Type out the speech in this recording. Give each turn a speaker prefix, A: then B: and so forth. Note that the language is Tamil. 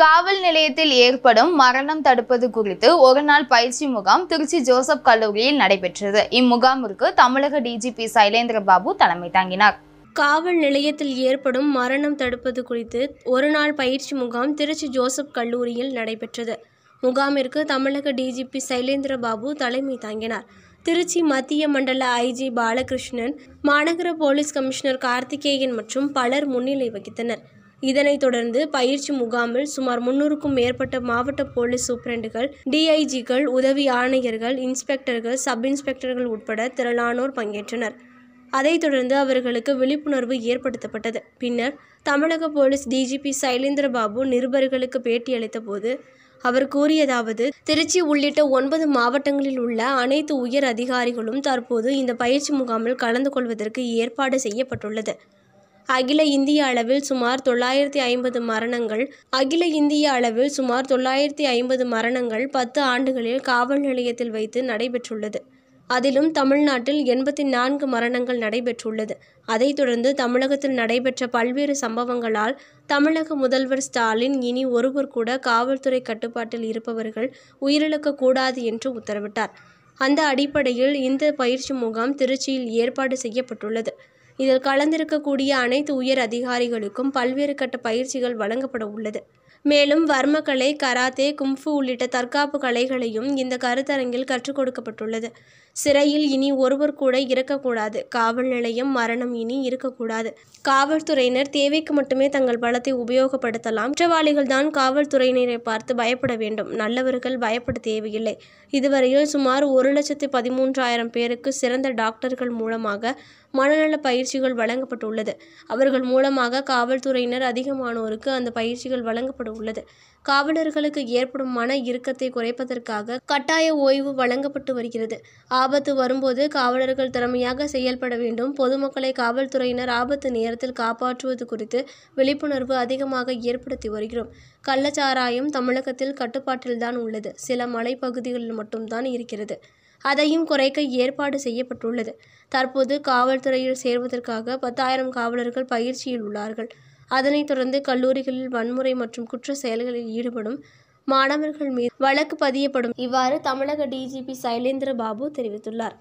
A: காவல் நிலையத்தில் ஏற்படும் மரணம் தடுப்பது குறித்து ஒரு நாள் பயிற்சி முகாம் திருச்சி ஜோசப் கல்லூரியில் நடைபெற்றது இம்முகாமிற்கு தமிழக டிஜிபி சைலேந்திர பாபு தலைமை தாங்கினார் காவல் நிலையத்தில் ஏற்படும் மரணம் தடுப்பது குறித்து ஒரு நாள் பயிற்சி முகாம் திருச்சி ஜோசப் கல்லூரியில் நடைபெற்றது முகாமிற்கு தமிழக டிஜிபி சைலேந்திர பாபு தலைமை தாங்கினார் திருச்சி மத்திய மண்டல ஐஜி பாலகிருஷ்ணன் மாநகர போலீஸ் கமிஷனர் கார்த்திகேயன் மற்றும் பலர் முன்னிலை வகித்தனர் இதனைத் தொடர்ந்து பயிற்சி முகாமில் சுமார் முன்னூறுக்கும் மேற்பட்ட மாவட்ட போலீஸ் சூப்பரண்டுகள் டிஐஜிகள் உதவி ஆணையர்கள் இன்ஸ்பெக்டர்கள் சப் இன்ஸ்பெக்டர்கள் உட்பட திரளானோர் பங்கேற்றனர் அதைத் தொடர்ந்து அவர்களுக்கு விழிப்புணர்வு ஏற்படுத்தப்பட்டது பின்னர் தமிழக போலீஸ் டிஜிபி சைலேந்திரபாபு நிருபர்களுக்கு பேட்டியளித்த போது அவர் கூறியதாவது திருச்சி உள்ளிட்ட ஒன்பது மாவட்டங்களில் உள்ள அனைத்து உயர் அதிகாரிகளும் தற்போது இந்த பயிற்சி முகாமில் கலந்து கொள்வதற்கு ஏற்பாடு செய்யப்பட்டுள்ளது அகில இந்திய அளவில் சுமார் தொள்ளாயிரத்தி ஐம்பது மரணங்கள் அகில இந்திய அளவில் சுமார் தொள்ளாயிரத்தி ஐம்பது மரணங்கள் பத்து ஆண்டுகளில் காவல் நிலையத்தில் வைத்து நடைபெற்றுள்ளது அதிலும் தமிழ்நாட்டில் எண்பத்தி நான்கு மரணங்கள் நடைபெற்றுள்ளது அதைத் தொடர்ந்து தமிழகத்தில் நடைபெற்ற பல்வேறு சம்பவங்களால் தமிழக முதல்வர் ஸ்டாலின் இனி ஒருவர் கூட காவல்துறை கட்டுப்பாட்டில் இருப்பவர்கள் உயிரிழக்கக்கூடாது என்று உத்தரவிட்டார் அந்த அடிப்படையில் இந்த பயிற்சி முகாம் திருச்சியில் ஏற்பாடு செய்யப்பட்டுள்ளது இதில் கலந்திருக்கக்கூடிய அனைத்து உயர் அதிகாரிகளுக்கும் பல்வேறு கட்ட பயிற்சிகள் வழங்கப்பட உள்ளது மேலும் வர்மக்கலை கராத்தே கும்ஃபு உள்ளிட்ட தற்காப்பு கலைகளையும் இந்த கருத்தரங்கில் கற்றுக் கொடுக்கப்பட்டுள்ளது சிறையில் இனி ஒருவர் கூட இருக்கக்கூடாது காவல் நிலையம் மரணம் இனி இருக்கக்கூடாது காவல்துறையினர் தேவைக்கு மட்டுமே தங்கள் பலத்தை உபயோகப்படுத்தலாம் குற்றவாளிகள் தான் காவல்துறையினரை பார்த்து பயப்பட வேண்டும் நல்லவர்கள் பயப்பட தேவையில்லை இதுவரையில் சுமார் ஒரு லட்சத்து பதிமூன்றாயிரம் பேருக்கு சிறந்த டாக்டர்கள் மூலமாக மனநல பயிற்சிகள் வழங்கப்பட்டுள்ளது அவர்கள் மூலமாக காவல்துறையினர் அதிகமானோருக்கு அந்த பயிற்சிகள் வழங்கப்படும் உள்ளது காவலர்களுக்கு ஏற்படும் மன இறுக்கத்தை குறைப்பதற்காக கட்டாய ஓய்வு வழங்கப்பட்டு வருகிறது ஆபத்து வரும்போது காவலர்கள் திறமையாக செயல்பட வேண்டும் பொதுமக்களை காவல்துறையினர் ஆபத்து நேரத்தில் காப்பாற்றுவது குறித்து விழிப்புணர்வு அதிகமாக ஏற்படுத்தி வருகிறோம் கள்ளச்சாராயம் தமிழகத்தில் கட்டுப்பாட்டில்தான் உள்ளது சில மலைப்பகுதிகளில் மட்டும்தான் இருக்கிறது அதையும் குறைக்க ஏற்பாடு செய்யப்பட்டுள்ளது தற்போது காவல்துறையில் சேர்வதற்காக பத்தாயிரம் காவலர்கள் பயிற்சியில் உள்ளார்கள் அதனைத் தொடர்ந்து கல்லூரிகளில் வன்முறை மற்றும் குற்ற செயல்களில் ஈடுபடும் மாணவர்கள் மீது வழக்கு பதியப்படும் இவ்வாறு தமிழக டிஜிபி சைலேந்திர பாபு தெரிவித்துள்ளார்